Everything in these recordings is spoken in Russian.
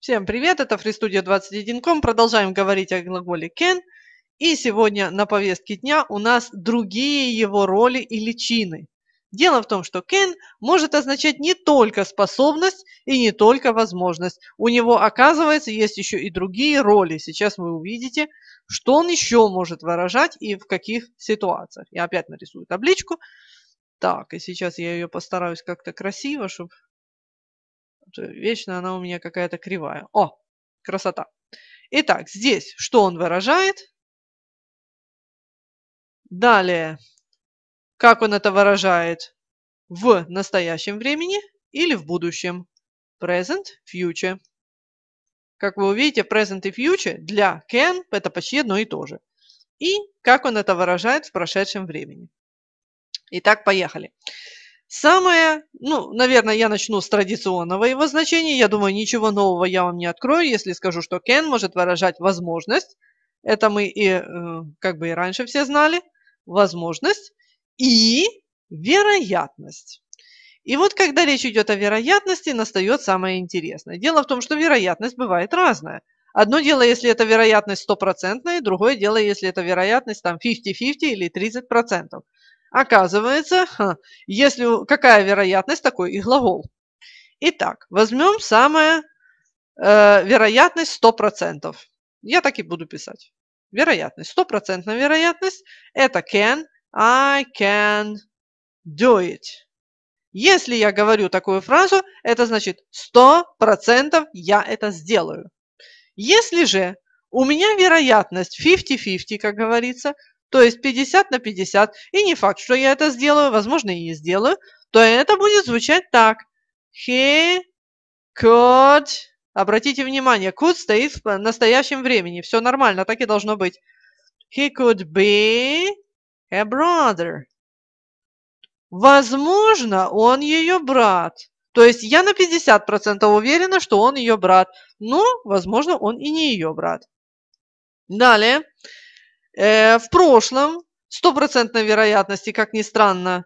Всем привет, это FreeStudio 21.com. Продолжаем говорить о глаголе can. И сегодня на повестке дня у нас другие его роли и личины. Дело в том, что can может означать не только способность и не только возможность. У него, оказывается, есть еще и другие роли. Сейчас вы увидите, что он еще может выражать и в каких ситуациях. Я опять нарисую табличку. Так, и сейчас я ее постараюсь как-то красиво, чтобы Э, вечно она у меня какая-то кривая. О, красота. Итак, здесь что он выражает? Далее, как он это выражает? В настоящем времени или в будущем? Present, future. Как вы увидите, present и future для can – это почти одно и то же. И как он это выражает в прошедшем времени. Итак, поехали. Поехали. Самое, ну, наверное, я начну с традиционного его значения. Я думаю, ничего нового я вам не открою, если скажу, что can может выражать возможность. Это мы и, э, как бы и раньше все знали. Возможность и вероятность. И вот когда речь идет о вероятности, настает самое интересное. Дело в том, что вероятность бывает разная. Одно дело, если это вероятность стопроцентная, другое дело, если это вероятность там 50-50 или 30%. Оказывается, если какая вероятность, такой и глагол. Итак, возьмем самая э, вероятность 100%. Я так и буду писать. Вероятность, стопроцентная вероятность – это can, I can do it. Если я говорю такую фразу, это значит 100% я это сделаю. Если же у меня вероятность 50-50, как говорится, то есть 50 на 50, и не факт, что я это сделаю, возможно, и не сделаю, то это будет звучать так. He could... Обратите внимание, could стоит в настоящем времени. Все нормально, так и должно быть. He could be a brother. Возможно, он ее брат. То есть я на 50% уверена, что он ее брат. Но, возможно, он и не ее брат. Далее. Э, в прошлом стопроцентной вероятности, как ни странно,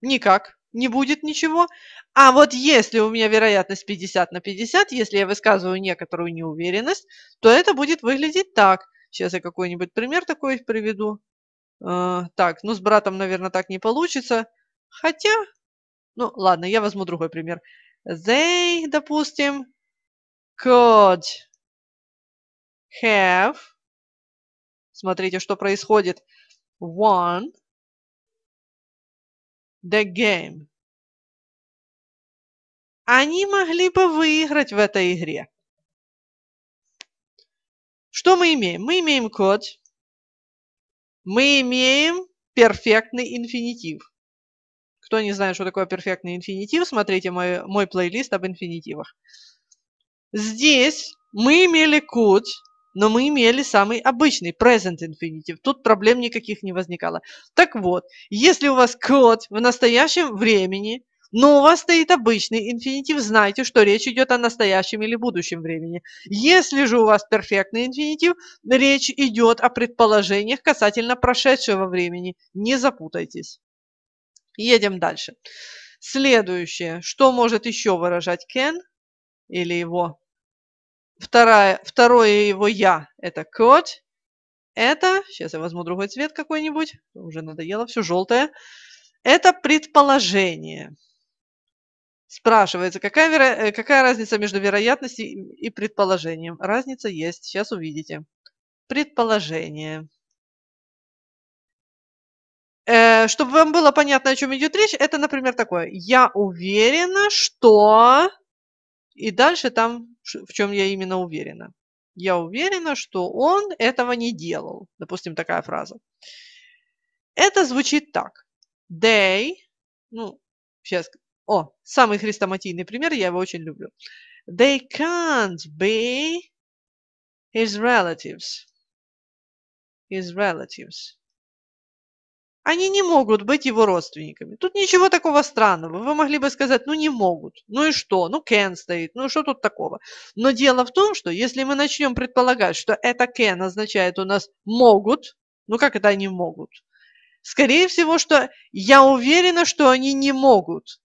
никак не будет ничего. А вот если у меня вероятность 50 на 50, если я высказываю некоторую неуверенность, то это будет выглядеть так. Сейчас я какой-нибудь пример такой приведу. Э, так, ну с братом, наверное, так не получится. Хотя, ну ладно, я возьму другой пример. They, допустим, could have Смотрите, что происходит. Won the game. Они могли бы выиграть в этой игре. Что мы имеем? Мы имеем код. Мы имеем перфектный инфинитив. Кто не знает, что такое перфектный инфинитив, смотрите мой, мой плейлист об инфинитивах. Здесь мы имели код, но мы имели самый обычный present infinitive. Тут проблем никаких не возникало. Так вот, если у вас код в настоящем времени, но у вас стоит обычный инфинитив, знайте, что речь идет о настоящем или будущем времени. Если же у вас перфектный инфинитив, речь идет о предположениях касательно прошедшего времени. Не запутайтесь. Едем дальше. Следующее. Что может еще выражать can или его Вторая, второе его «я» – это кот. Это, сейчас я возьму другой цвет какой-нибудь, уже надоело, все желтое. Это предположение. Спрашивается, какая, веро... Э, какая разница между вероятностью и предположением? Разница есть, сейчас увидите. Предположение. Э, чтобы вам было понятно, о чем идет речь, это, например, такое. Я уверена, что... И дальше там в чем я именно уверена. Я уверена, что он этого не делал. Допустим, такая фраза. Это звучит так. They, ну, сейчас, о, самый хрестоматийный пример, я его очень люблю. They can't be his relatives. His relatives. Они не могут быть его родственниками. Тут ничего такого странного. Вы могли бы сказать, ну не могут. Ну и что? Ну Кен стоит. Ну что тут такого? Но дело в том, что если мы начнем предполагать, что это Кен означает у нас могут, ну как это они могут? Скорее всего, что я уверена, что они не могут.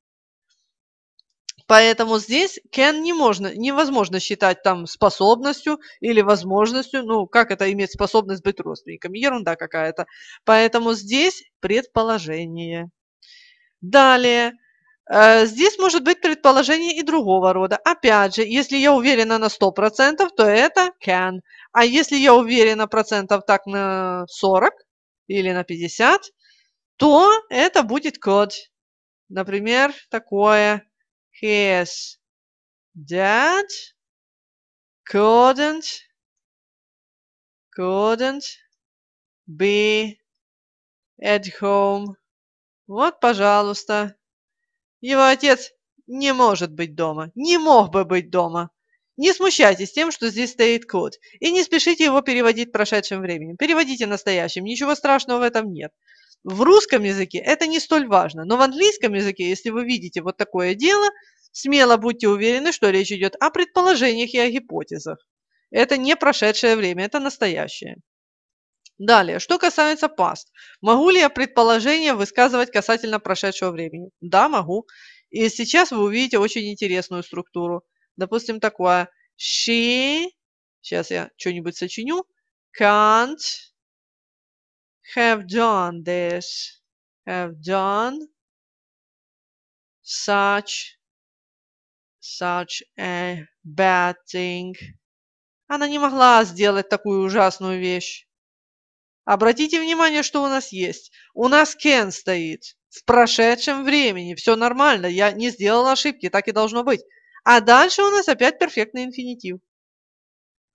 Поэтому здесь can не можно, невозможно считать там способностью или возможностью. Ну, как это иметь способность быть родственником? Ерунда какая-то. Поэтому здесь предположение. Далее. Э, здесь может быть предположение и другого рода. Опять же, если я уверена на 100%, то это can. А если я уверена процентов так на 40 или на 50, то это будет could. Например, такое his dad couldn't couldn't be at home. Вот, пожалуйста. Его отец не может быть дома, не мог бы быть дома. Не смущайтесь тем, что здесь стоит код, и не спешите его переводить прошедшим временем. Переводите настоящим, ничего страшного в этом нет. В русском языке это не столь важно, но в английском языке, если вы видите вот такое дело, смело будьте уверены, что речь идет о предположениях и о гипотезах. Это не прошедшее время, это настоящее. Далее, что касается past. Могу ли я предположение высказывать касательно прошедшего времени? Да, могу. И сейчас вы увидите очень интересную структуру. Допустим, такое. She, сейчас я что-нибудь сочиню, can't have done this, have done such, such a bad thing. Она не могла сделать такую ужасную вещь. Обратите внимание, что у нас есть. У нас can стоит в прошедшем времени. Все нормально, я не сделала ошибки, так и должно быть. А дальше у нас опять перфектный инфинитив.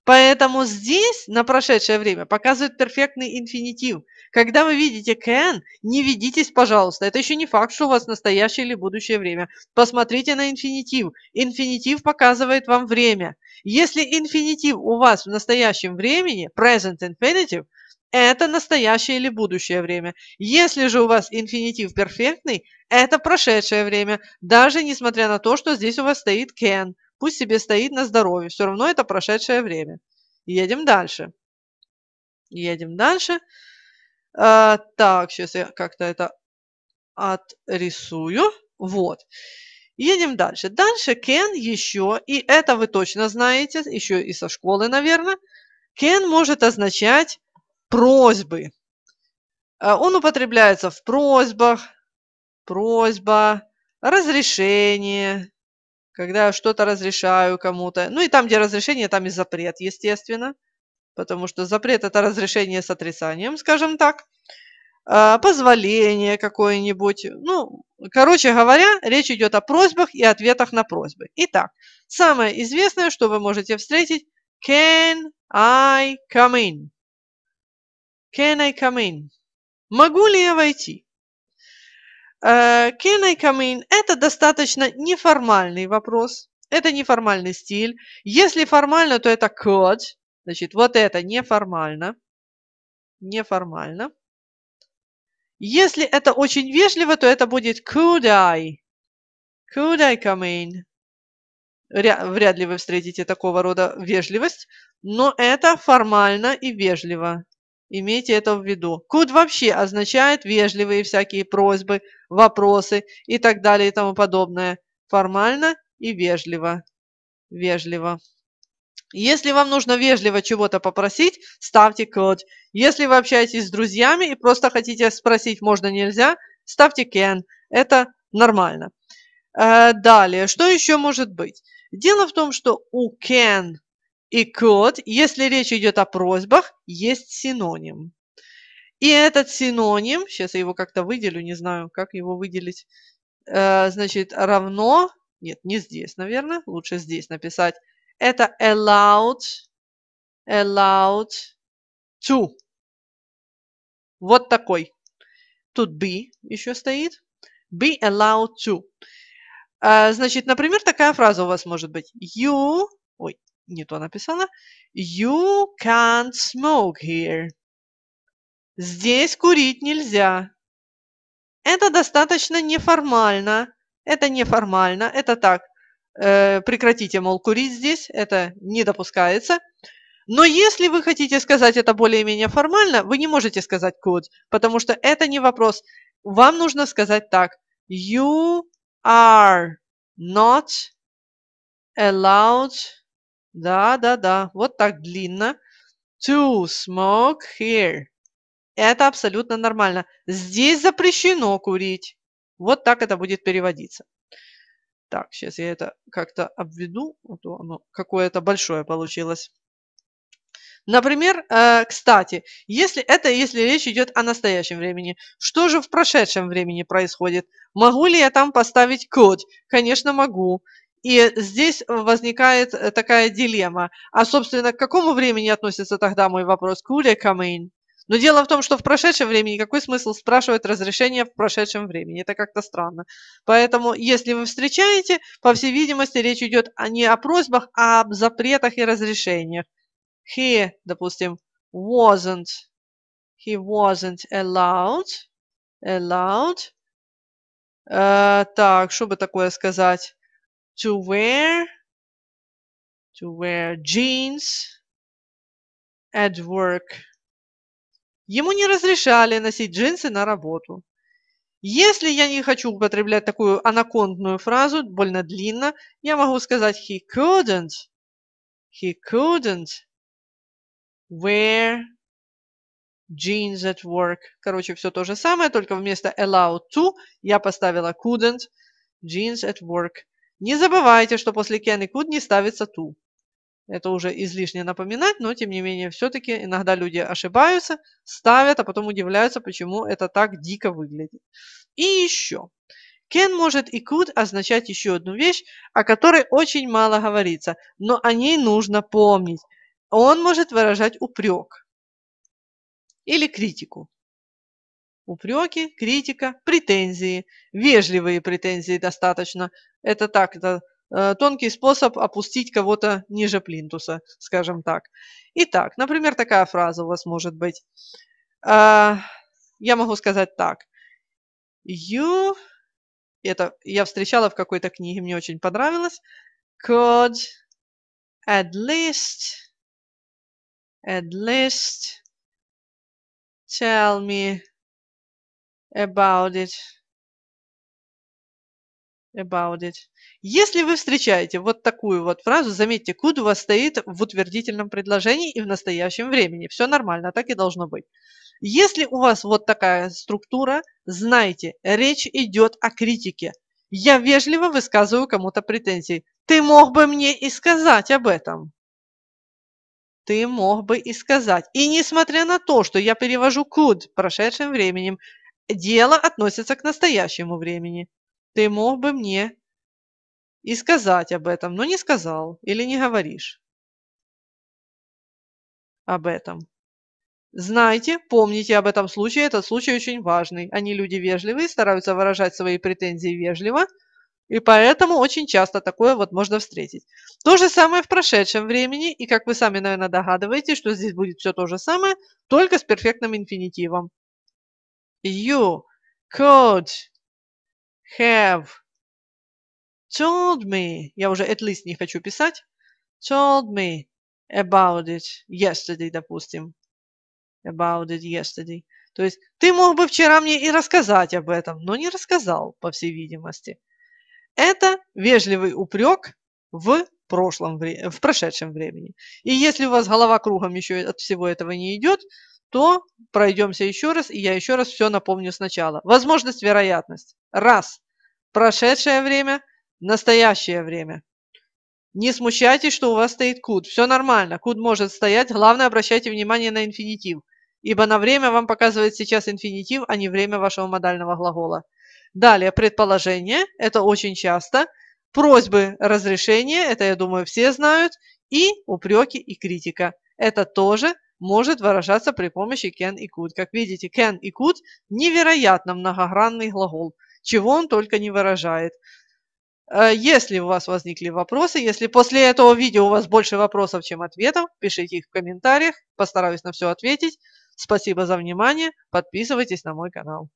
Поэтому здесь на прошедшее время показывает перфектный инфинитив. Когда вы видите can, не ведитесь, пожалуйста. Это еще не факт, что у вас настоящее или будущее время. Посмотрите на инфинитив. Инфинитив показывает вам время. Если инфинитив у вас в настоящем времени, present infinitive, это настоящее или будущее время. Если же у вас инфинитив перфектный, это прошедшее время, даже несмотря на то, что здесь у вас стоит can – Пусть себе стоит на здоровье, все равно это прошедшее время. Едем дальше. Едем дальше. А, так, сейчас я как-то это отрисую. Вот. Едем дальше. Дальше can еще, и это вы точно знаете, еще и со школы, наверное. Can может означать просьбы. А, он употребляется в просьбах, просьба, разрешение, когда что-то разрешаю кому-то. Ну и там, где разрешение, там и запрет, естественно, потому что запрет – это разрешение с отрицанием, скажем так. А, позволение какое-нибудь. Ну, короче говоря, речь идет о просьбах и ответах на просьбы. Итак, самое известное, что вы можете встретить – can I come in? Can I come in? Могу ли я войти? Can э, Это достаточно неформальный вопрос. Это неформальный стиль. Если формально, то это код. Значит, вот это неформально. Неформально. Если это очень вежливо, то это будет could I. Could I come in? Вряд ли вы встретите такого рода вежливость, но это формально и вежливо. Имейте это в виду. Could вообще означает вежливые всякие просьбы, вопросы и так далее и тому подобное. Формально и вежливо. Вежливо. Если вам нужно вежливо чего-то попросить, ставьте код Если вы общаетесь с друзьями и просто хотите спросить можно-нельзя, ставьте can. Это нормально. Э, далее, что еще может быть? Дело в том, что у can и could, если речь идет о просьбах, есть синоним. И этот синоним, сейчас я его как-то выделю, не знаю, как его выделить, э, значит, равно, нет, не здесь, наверное, лучше здесь написать, это allowed, allowed to. Вот такой. Тут be еще стоит. Be allowed to. Э, значит, например, такая фраза у вас может быть. You, ой, не то написано. You can't smoke here. Здесь курить нельзя. Это достаточно неформально. Это неформально. Это так. Э, прекратите, мол, курить здесь. Это не допускается. Но если вы хотите сказать это более-менее формально, вы не можете сказать could, потому что это не вопрос. Вам нужно сказать так. You are not allowed. Да, да, да. Вот так длинно. To smoke here. Это абсолютно нормально. Здесь запрещено курить. Вот так это будет переводиться. Так, сейчас я это как-то обведу. А то оно какое-то большое получилось. Например, э, кстати, если это если речь идет о настоящем времени, что же в прошедшем времени происходит? Могу ли я там поставить код? Конечно, могу. И здесь возникает э, такая дилемма. А, собственно, к какому времени относится тогда мой вопрос? Куля камин? Но дело в том, что в прошедшем времени какой смысл спрашивать разрешение в прошедшем времени? Это как-то странно. Поэтому, если вы встречаете, по всей видимости, речь идет не о просьбах, а об запретах и разрешениях. He, допустим, wasn't, he wasn't allowed, allowed. Uh, так, что бы такое сказать? To wear, to wear jeans at work. Ему не разрешали носить джинсы на работу. Если я не хочу употреблять такую анакондную фразу, больно длинно, я могу сказать «He couldn't». He couldn't wear jeans at work. Короче, все то же самое, только вместо allowed to я поставила couldn't, jeans at work. Не забывайте, что после can и could не ставится to это уже излишне напоминать, но тем не менее все-таки иногда люди ошибаются, ставят, а потом удивляются, почему это так дико выглядит. И еще. Can может и could означать еще одну вещь, о которой очень мало говорится, но о ней нужно помнить. Он может выражать упрек или критику. Упреки, критика, претензии, вежливые претензии достаточно. Это так, это Э, тонкий способ опустить кого-то ниже плинтуса, скажем так. Итак, например, такая фраза у вас может быть. А, я могу сказать так. You, это я встречала в какой-то книге, мне очень понравилось, could at least, at least tell me about it. About it. Если вы встречаете вот такую вот фразу, заметьте, could у вас стоит в утвердительном предложении и в настоящем времени. Все нормально, так и должно быть. Если у вас вот такая структура, знайте, речь идет о критике. Я вежливо высказываю кому-то претензии. Ты мог бы мне и сказать об этом. Ты мог бы и сказать. И несмотря на то, что я перевожу could прошедшим временем, дело относится к настоящему времени. Ты мог бы мне и сказать об этом, но не сказал или не говоришь об этом. Знаете, помните об этом случае, этот случай очень важный. Они люди вежливые, стараются выражать свои претензии вежливо, и поэтому очень часто такое вот можно встретить. То же самое в прошедшем времени, и как вы сами, наверное, догадываетесь, что здесь будет все то же самое, только с перфектным инфинитивом. You could have told me, я уже at least не хочу писать, told me about it yesterday, допустим. About it yesterday. То есть ты мог бы вчера мне и рассказать об этом, но не рассказал, по всей видимости. Это вежливый упрек в прошлом, в прошедшем времени. И если у вас голова кругом еще от всего этого не идет, то пройдемся еще раз, и я еще раз все напомню сначала. Возможность, вероятность. Раз. Прошедшее время, настоящее время. Не смущайтесь, что у вас стоит could. Все нормально, could может стоять, главное обращайте внимание на инфинитив, ибо на время вам показывает сейчас инфинитив, а не время вашего модального глагола. Далее, предположение, это очень часто. Просьбы, разрешения, это, я думаю, все знают. И упреки и критика. Это тоже может выражаться при помощи can и could. Как видите, can и could – невероятно многогранный глагол, чего он только не выражает. Э, если у вас возникли вопросы, если после этого видео у вас больше вопросов, чем ответов, пишите их в комментариях, постараюсь на все ответить. Спасибо за внимание, подписывайтесь на мой канал.